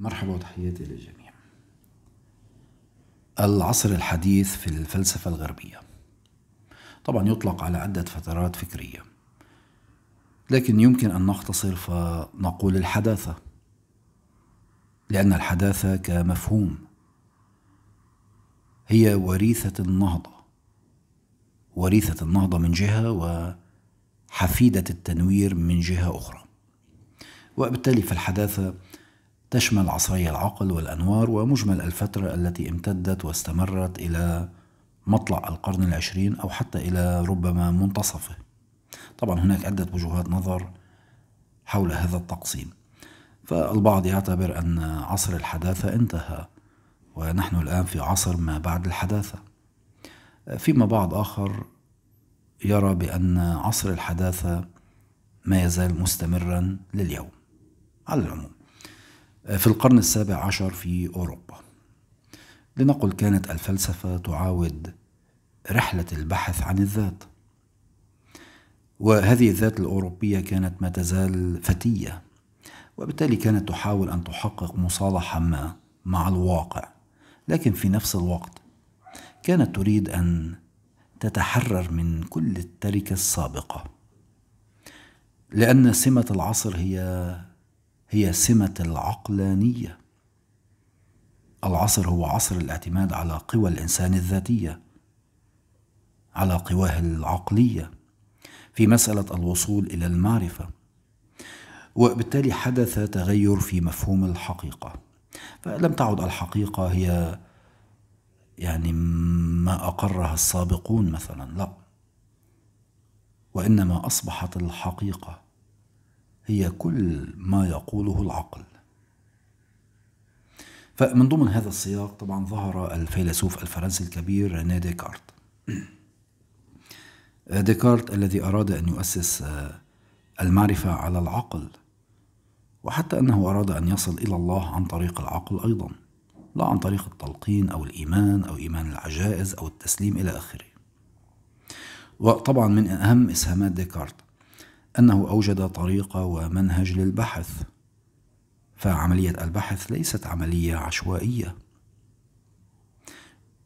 مرحبا وتحياتي للجميع العصر الحديث في الفلسفة الغربية طبعا يطلق على عدة فترات فكرية لكن يمكن أن نختصر فنقول الحداثة لأن الحداثة كمفهوم هي وريثة النهضة وريثة النهضة من جهة وحفيدة التنوير من جهة أخرى وبالتالي فالحداثة تشمل عصري العقل والأنوار ومجمل الفترة التي امتدت واستمرت إلى مطلع القرن العشرين أو حتى إلى ربما منتصفه طبعا هناك عدة وجهات نظر حول هذا التقسيم فالبعض يعتبر أن عصر الحداثة انتهى ونحن الآن في عصر ما بعد الحداثة فيما بعض آخر يرى بأن عصر الحداثة ما يزال مستمرا لليوم على العموم في القرن السابع عشر في أوروبا لنقل كانت الفلسفة تعاود رحلة البحث عن الذات وهذه الذات الأوروبية كانت ما تزال فتية وبالتالي كانت تحاول أن تحقق مصالحة ما مع الواقع لكن في نفس الوقت كانت تريد أن تتحرر من كل التركة السابقة لأن سمة العصر هي هي سمة العقلانية العصر هو عصر الاعتماد على قوى الإنسان الذاتية على قواه العقلية في مسألة الوصول إلى المعرفة وبالتالي حدث تغير في مفهوم الحقيقة فلم تعد الحقيقة هي يعني ما أقرها السابقون مثلا لا وإنما أصبحت الحقيقة هي كل ما يقوله العقل فمن ضمن هذا السياق طبعا ظهر الفيلسوف الفرنسي الكبير رينيه ديكارت ديكارت الذي أراد أن يؤسس آه، المعرفة على العقل وحتى أنه أراد أن يصل إلى الله عن طريق العقل أيضا لا عن طريق التلقين أو الإيمان أو إيمان العجائز أو التسليم إلى آخره وطبعا من أهم إسهامات ديكارت أنه أوجد طريقة ومنهج للبحث فعملية البحث ليست عملية عشوائية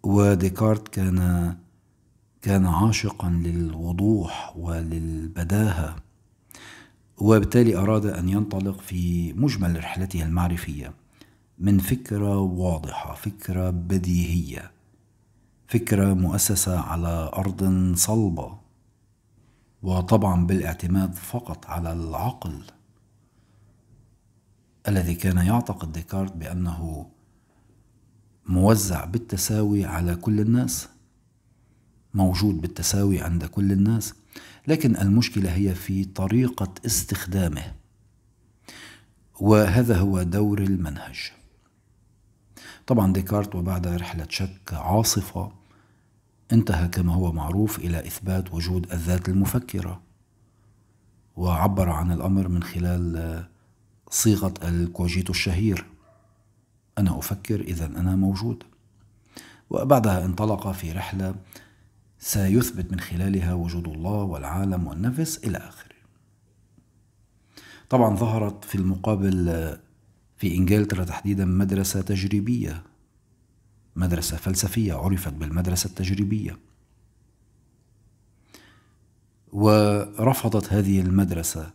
وديكارت كان كان عاشقا للوضوح وللبداهة وبالتالي أراد أن ينطلق في مجمل رحلته المعرفية من فكرة واضحة فكرة بديهية فكرة مؤسسة على أرض صلبة وطبعا بالاعتماد فقط على العقل الذي كان يعتقد ديكارت بأنه موزع بالتساوي على كل الناس موجود بالتساوي عند كل الناس لكن المشكلة هي في طريقة استخدامه وهذا هو دور المنهج طبعا ديكارت وبعد رحلة شك عاصفة انتهى كما هو معروف الى اثبات وجود الذات المفكره وعبر عن الامر من خلال آه، صيغه الكوجيتو الشهير انا افكر اذا انا موجود وبعدها انطلق في رحله سيثبت من خلالها وجود الله والعالم والنفس الى اخره طبعا ظهرت في المقابل آه، في انجلترا تحديدا مدرسه تجريبيه مدرسة فلسفية عرفت بالمدرسة التجريبية ورفضت هذه المدرسة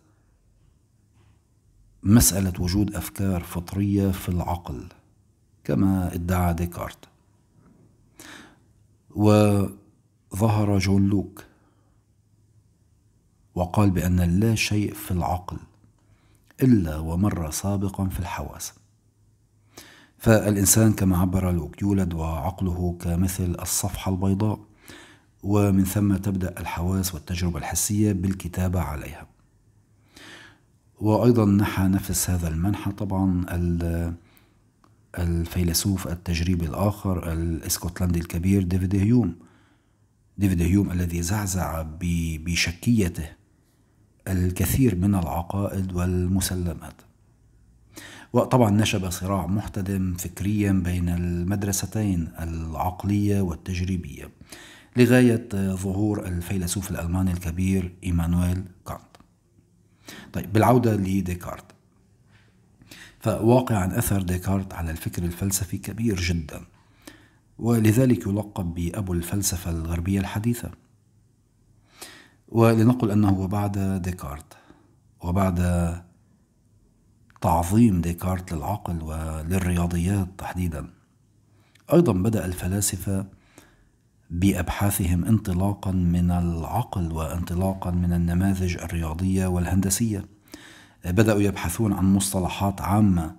مسألة وجود أفكار فطرية في العقل كما ادعى ديكارت وظهر جون لوك وقال بأن لا شيء في العقل إلا ومر سابقا في الحواس فالإنسان كما عبر لوك يولد وعقله كمثل الصفحة البيضاء ومن ثم تبدأ الحواس والتجربة الحسية بالكتابة عليها وأيضا نحى نفس هذا المنحى طبعا الفيلسوف التجريبي الآخر الإسكتلندي الكبير ديفيد هيوم ديفيد هيوم الذي زعزع بشكيته الكثير من العقائد والمسلمات وطبعا نشب صراع محتدم فكريا بين المدرستين العقلية والتجريبية لغاية ظهور الفيلسوف الألماني الكبير إيمانويل كانت طيب بالعودة لديكارت فواقعا أثر ديكارت على الفكر الفلسفي كبير جدا ولذلك يلقب بأبو الفلسفة الغربية الحديثة ولنقل أنه وبعد ديكارت وبعد تعظيم ديكارت للعقل وللرياضيات تحديدا أيضا بدأ الفلاسفة بأبحاثهم انطلاقا من العقل وانطلاقا من النماذج الرياضية والهندسية بدأوا يبحثون عن مصطلحات عامة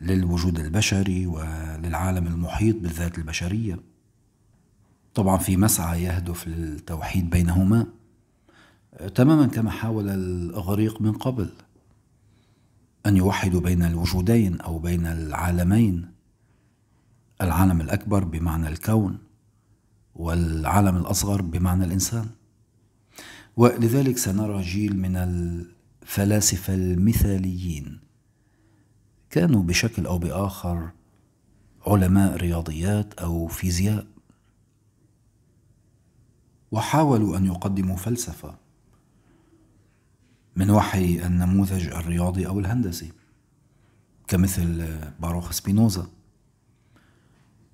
للوجود البشري وللعالم المحيط بالذات البشرية طبعا في مسعى يهدف للتوحيد بينهما تماما كما حاول الإغريق من قبل أن يوحدوا بين الوجودين أو بين العالمين العالم الأكبر بمعنى الكون والعالم الأصغر بمعنى الإنسان ولذلك سنرى جيل من الفلاسفة المثاليين كانوا بشكل أو بآخر علماء رياضيات أو فيزياء وحاولوا أن يقدموا فلسفة من وحي النموذج الرياضي أو الهندسي كمثل آه، باروخ سبينوزا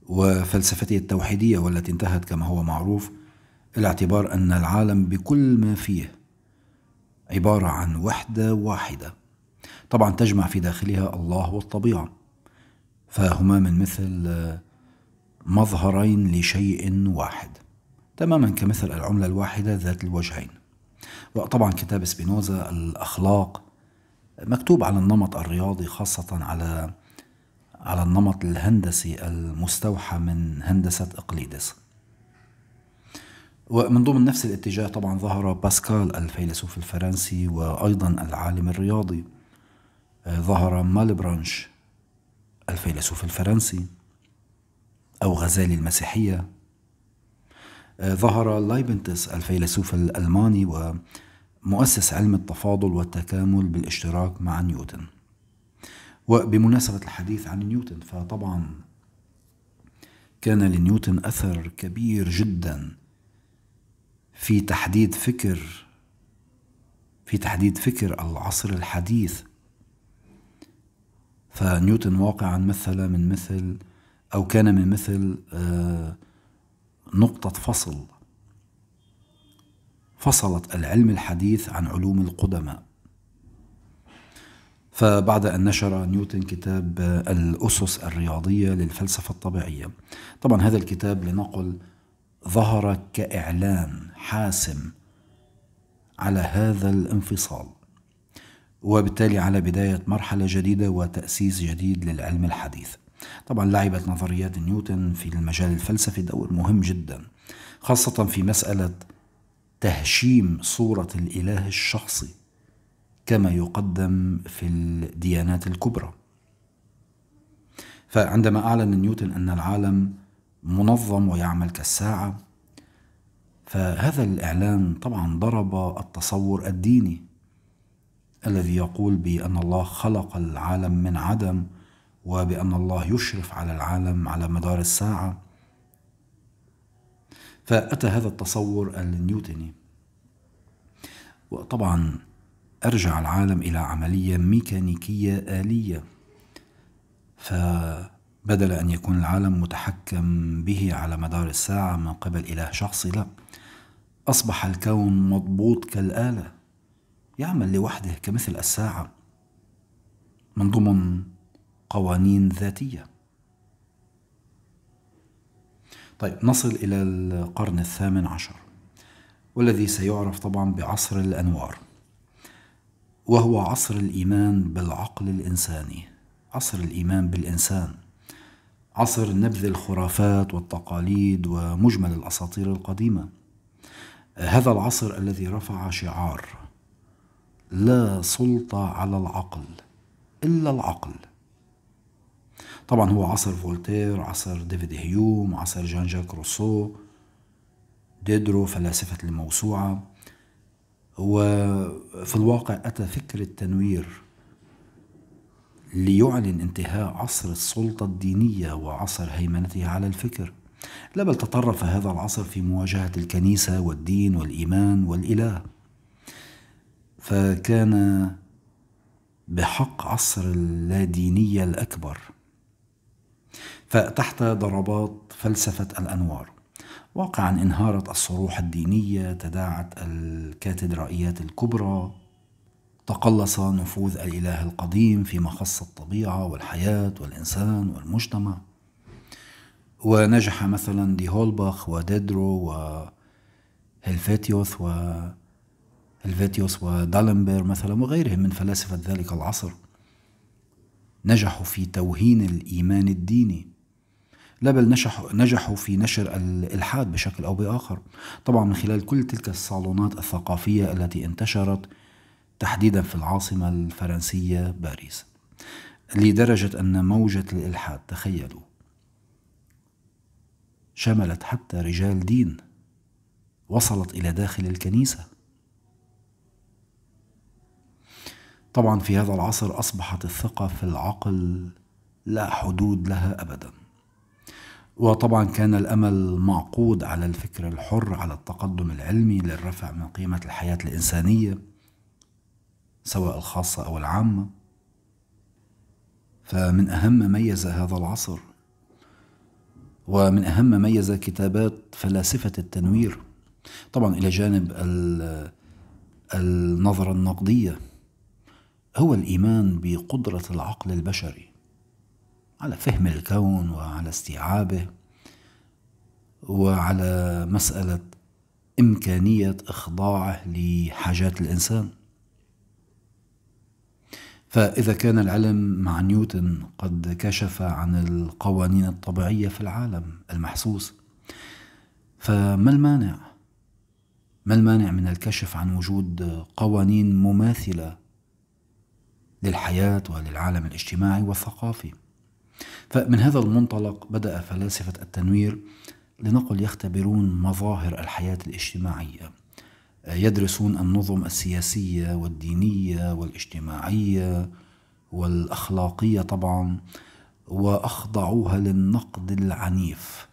وفلسفته التوحيدية والتي انتهت كما هو معروف إلى اعتبار أن العالم بكل ما فيه عبارة عن وحدة واحدة طبعا تجمع في داخلها الله والطبيعة فهما من مثل آه، مظهرين لشيء واحد تماما كمثل العملة الواحدة ذات الوجهين وطبعا كتاب سبينوزا الأخلاق مكتوب على النمط الرياضي خاصة على على النمط الهندسي المستوحى من هندسة إقليدس ومن ضمن نفس الاتجاه طبعا ظهر باسكال الفيلسوف الفرنسي وأيضا العالم الرياضي ظهر مالبرانش الفيلسوف الفرنسي أو غزالي المسيحية ظهر لايبنتس الفيلسوف الألماني ومؤسس علم التفاضل والتكامل بالاشتراك مع نيوتن وبمناسبة الحديث عن نيوتن فطبعا كان لنيوتن أثر كبير جدا في تحديد فكر في تحديد فكر العصر الحديث فنيوتن واقعا مثل من مثل أو كان من مثل آه نقطة فصل فصلت العلم الحديث عن علوم القدماء فبعد أن نشر نيوتن كتاب الأسس الرياضية للفلسفة الطبيعية طبعا هذا الكتاب لنقل ظهر كإعلان حاسم على هذا الانفصال وبالتالي على بداية مرحلة جديدة وتأسيس جديد للعلم الحديث طبعا لعبت نظريات نيوتن في المجال الفلسفي دور مهم جدا خاصة في مسألة تهشيم صورة الإله الشخصي كما يقدم في الديانات الكبرى فعندما أعلن نيوتن أن العالم منظم ويعمل كالساعة فهذا الإعلان طبعا ضرب التصور الديني الذي يقول بأن الله خلق العالم من عدم وبأن الله يشرف على العالم على مدار الساعة فأتى هذا التصور النيوتني وطبعا أرجع العالم إلى عملية ميكانيكية آلية فبدل أن يكون العالم متحكم به على مدار الساعة من قبل إله شخصي لا أصبح الكون مضبوط كالآلة يعمل لوحده كمثل الساعة من ضمن قوانين ذاتيه طيب نصل الى القرن الثامن عشر والذي سيعرف طبعا بعصر الانوار وهو عصر الايمان بالعقل الانساني عصر الايمان بالانسان عصر نبذ الخرافات والتقاليد ومجمل الاساطير القديمه هذا العصر الذي رفع شعار لا سلطه على العقل الا العقل طبعا هو عصر فولتير عصر ديفيد هيوم عصر جان جاك روسو ديدرو فلاسفة الموسوعة وفي الواقع أتى فكر التنوير ليعلن انتهاء عصر السلطة الدينية وعصر هيمنتها على الفكر لا بل تطرف هذا العصر في مواجهة الكنيسة والدين والإيمان والإله فكان بحق عصر اللادينية الأكبر فتحت ضربات فلسفة الأنوار واقعا انهارت الصروح الدينية تداعت الكاتدرائيات الكبرى تقلص نفوذ الإله القديم في مخص الطبيعة والحياة والإنسان والمجتمع ونجح مثلا دي هولباخ وديدرو وهلفاتيوس و ودالمبير مثلا وغيرهم من فلاسفة ذلك العصر نجحوا في توهين الإيمان الديني لا بل نجحوا في نشر الالحاد بشكل او باخر طبعا من خلال كل تلك الصالونات الثقافيه التي انتشرت تحديدا في العاصمه الفرنسيه باريس لدرجه ان موجه الالحاد تخيلوا شملت حتى رجال دين وصلت الى داخل الكنيسه طبعا في هذا العصر أصبحت الثقة في العقل لا حدود لها أبدا وطبعا كان الأمل معقود على الفكر الحر على التقدم العلمي للرفع من قيمة الحياة الإنسانية سواء الخاصة أو العامة فمن أهم ما ميز هذا العصر ومن أهم ما ميز كتابات فلاسفة التنوير طبعا إلى جانب النظرة النقدية هو الايمان بقدره العقل البشري على فهم الكون وعلى استيعابه وعلى مساله امكانيه اخضاعه لحاجات الانسان فاذا كان العلم مع نيوتن قد كشف عن القوانين الطبيعيه في العالم المحسوس فما المانع ما المانع من الكشف عن وجود قوانين مماثله للحياة وللعالم الاجتماعي والثقافي فمن هذا المنطلق بدأ فلاسفة التنوير لنقل يختبرون مظاهر الحياة الاجتماعية يدرسون النظم السياسية والدينية والاجتماعية والأخلاقية طبعا وأخضعوها للنقد العنيف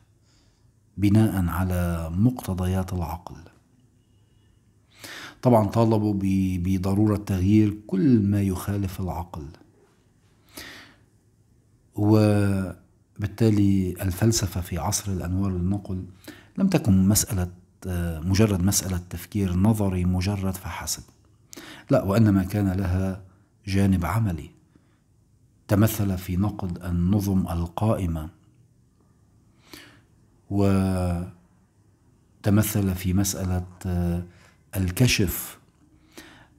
بناء على مقتضيات العقل طبعا طالبوا بضرورة تغيير كل ما يخالف العقل وبالتالي الفلسفة في عصر الأنوار النقل لم تكن مسألة آه، مجرد مسألة تفكير نظري مجرد فحسب لا وإنما كان لها جانب عملي تمثل في نقد النظم القائمة وتمثل في مسألة آه، الكشف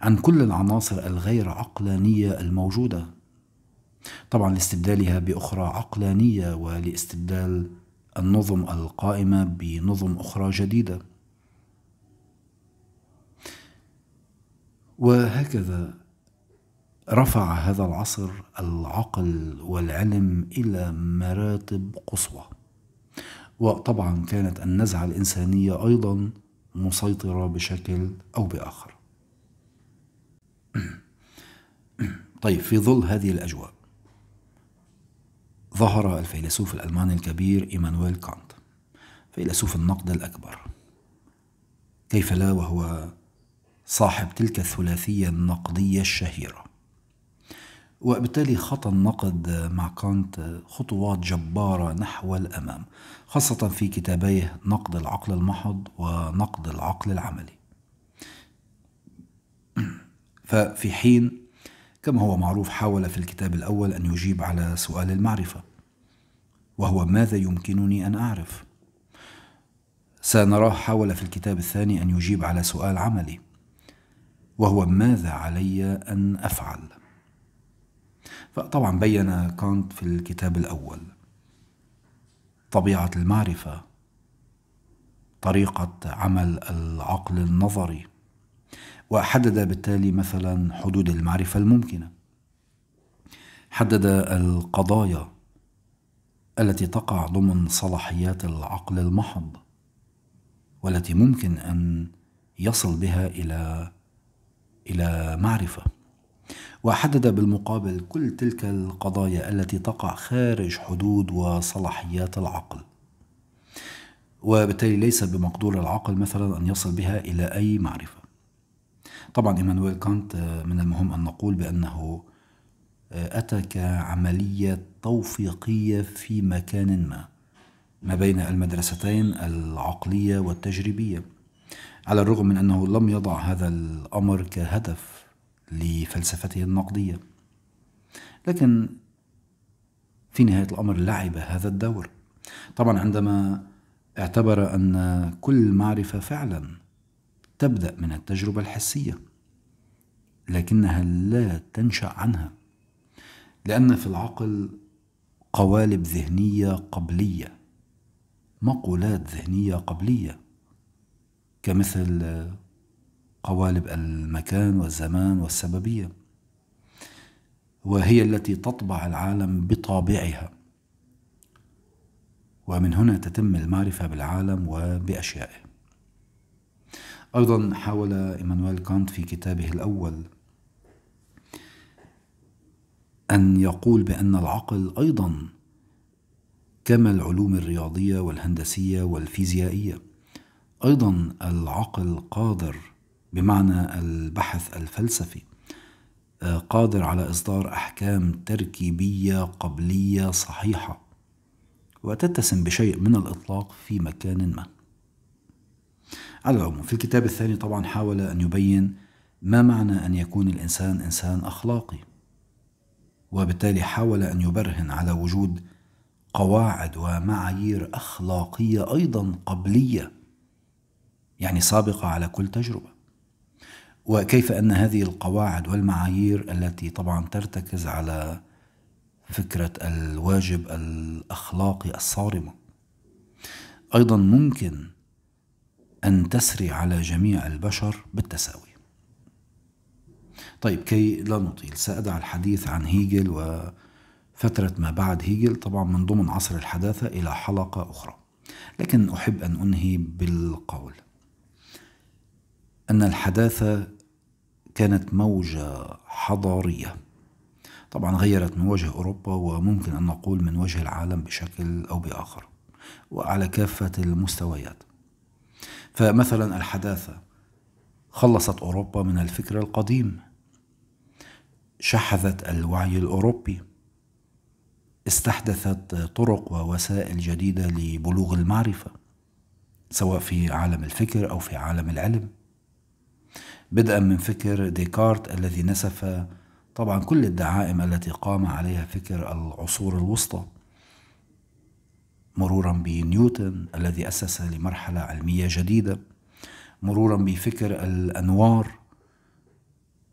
عن كل العناصر الغير عقلانية الموجودة طبعا لاستبدالها بأخرى عقلانية ولاستبدال النظم القائمة بنظم أخرى جديدة وهكذا رفع هذا العصر العقل والعلم إلى مراتب قصوى وطبعا كانت النزعة الإنسانية أيضا مسيطرة بشكل أو بآخر. طيب في ظل هذه الأجواء ظهر الفيلسوف الألماني الكبير إيمانويل كانت فيلسوف النقد الأكبر كيف لا وهو صاحب تلك الثلاثية النقدية الشهيرة وبالتالي خطى النقد مع كانت خطوات جبارة نحو الأمام خاصة في كتابيه نقد العقل المحض ونقد العقل العملي ففي حين كما هو معروف حاول في الكتاب الأول أن يجيب على سؤال المعرفة وهو ماذا يمكنني أن أعرف؟ سنراه حاول في الكتاب الثاني أن يجيب على سؤال عملي وهو ماذا علي أن أفعل؟ فطبعا بين كانت في الكتاب الأول طبيعة المعرفة طريقة عمل العقل النظري وحدد بالتالي مثلا حدود المعرفة الممكنة حدد القضايا التي تقع ضمن صلاحيات العقل المحض والتي ممكن أن يصل بها إلى إلى معرفة وحدد بالمقابل كل تلك القضايا التي تقع خارج حدود وصلاحيات العقل وبالتالي ليس بمقدور العقل مثلا أن يصل بها إلى أي معرفة طبعا إيمانويل كانت آه، من المهم أن نقول بأنه آه، أتى كعملية توفيقية في مكان ما ما بين المدرستين العقلية والتجريبية على الرغم من أنه لم يضع هذا الأمر كهدف لفلسفته النقدية لكن في نهاية الأمر لعب هذا الدور طبعا عندما اعتبر أن كل معرفة فعلا تبدأ من التجربة الحسية لكنها لا تنشأ عنها لأن في العقل قوالب ذهنية قبلية مقولات ذهنية قبلية كمثل قوالب المكان والزمان والسببية وهي التي تطبع العالم بطابعها ومن هنا تتم المعرفة بالعالم وبأشيائه أيضا حاول إيمانويل كانت في كتابه الأول أن يقول بأن العقل أيضا كما العلوم الرياضية والهندسية والفيزيائية أيضا العقل قادر بمعنى البحث الفلسفي آه، قادر على إصدار أحكام تركيبية قبلية صحيحة وتتسم بشيء من الإطلاق في مكان ما على العموم في الكتاب الثاني طبعا حاول أن يبين ما معنى أن يكون الإنسان إنسان أخلاقي وبالتالي حاول أن يبرهن على وجود قواعد ومعايير أخلاقية أيضا قبلية يعني سابقة على كل تجربة وكيف أن هذه القواعد والمعايير التي طبعا ترتكز على فكرة الواجب الأخلاقي الصارمة أيضا ممكن أن تسري على جميع البشر بالتساوي طيب كي لا نطيل سأدع الحديث عن هيجل وفترة ما بعد هيجل طبعا من ضمن عصر الحداثة إلى حلقة أخرى لكن أحب أن أنهي بالقول أن الحداثة كانت موجة حضارية طبعا غيرت من وجه أوروبا وممكن أن نقول من وجه العالم بشكل أو بآخر وعلى كافة المستويات فمثلا الحداثة خلصت أوروبا من الفكر القديم شحذت الوعي الأوروبي استحدثت طرق ووسائل جديدة لبلوغ المعرفة سواء في عالم الفكر أو في عالم العلم بدءا من فكر ديكارت الذي نسف طبعا كل الدعائم التي قام عليها فكر العصور الوسطى مرورا بنيوتن الذي أسس لمرحلة علمية جديدة مرورا بفكر الأنوار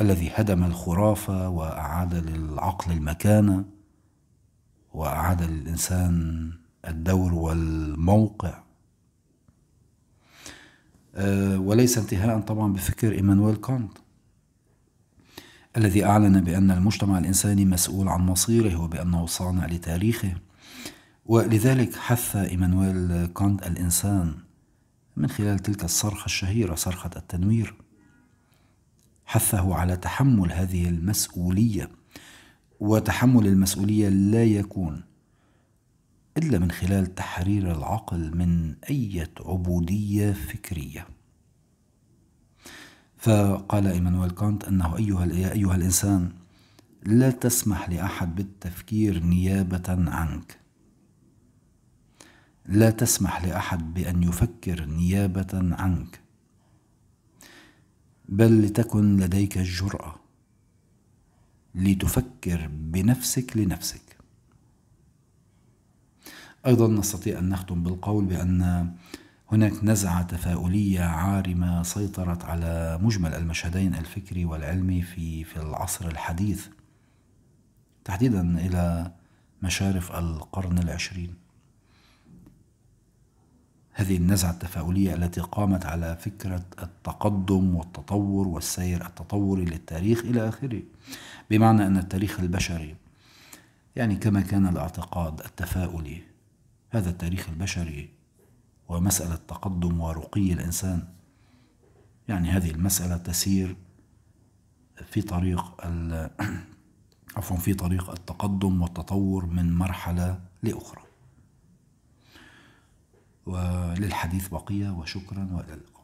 الذي هدم الخرافة وأعاد للعقل المكانة وأعاد للإنسان الدور والموقع آه، وليس انتهاء طبعا بفكر إيمانويل كانت الذي أعلن بأن المجتمع الإنساني مسؤول عن مصيره وبأنه صانع لتاريخه ولذلك حث إيمانويل كانت الإنسان من خلال تلك الصرخة الشهيرة صرخة التنوير حثه على تحمل هذه المسؤولية وتحمل المسؤولية لا يكون إلا من خلال تحرير العقل من أي عبودية فكرية فقال إيمانويل كانت أنه أيها, يا أيها الإنسان لا تسمح لأحد بالتفكير نيابة عنك لا تسمح لأحد بأن يفكر نيابة عنك بل لتكن لديك الجرأة لتفكر بنفسك لنفسك أيضا نستطيع أن نختم بالقول بأن هناك نزعة تفاؤلية عارمة سيطرت على مجمل المشهدين الفكري والعلمي في في العصر الحديث تحديدا إلى مشارف القرن العشرين هذه النزعة التفاؤلية التي قامت على فكرة التقدم والتطور والسير التطوري للتاريخ إلى آخره بمعنى أن التاريخ البشري يعني كما كان الاعتقاد التفاؤلي هذا التاريخ البشري ومسألة تقدم ورقي الإنسان يعني هذه المسألة تسير في طريق عفوا في طريق التقدم والتطور من مرحلة لأخرى وللحديث بقية وشكرا وإلى اللقاء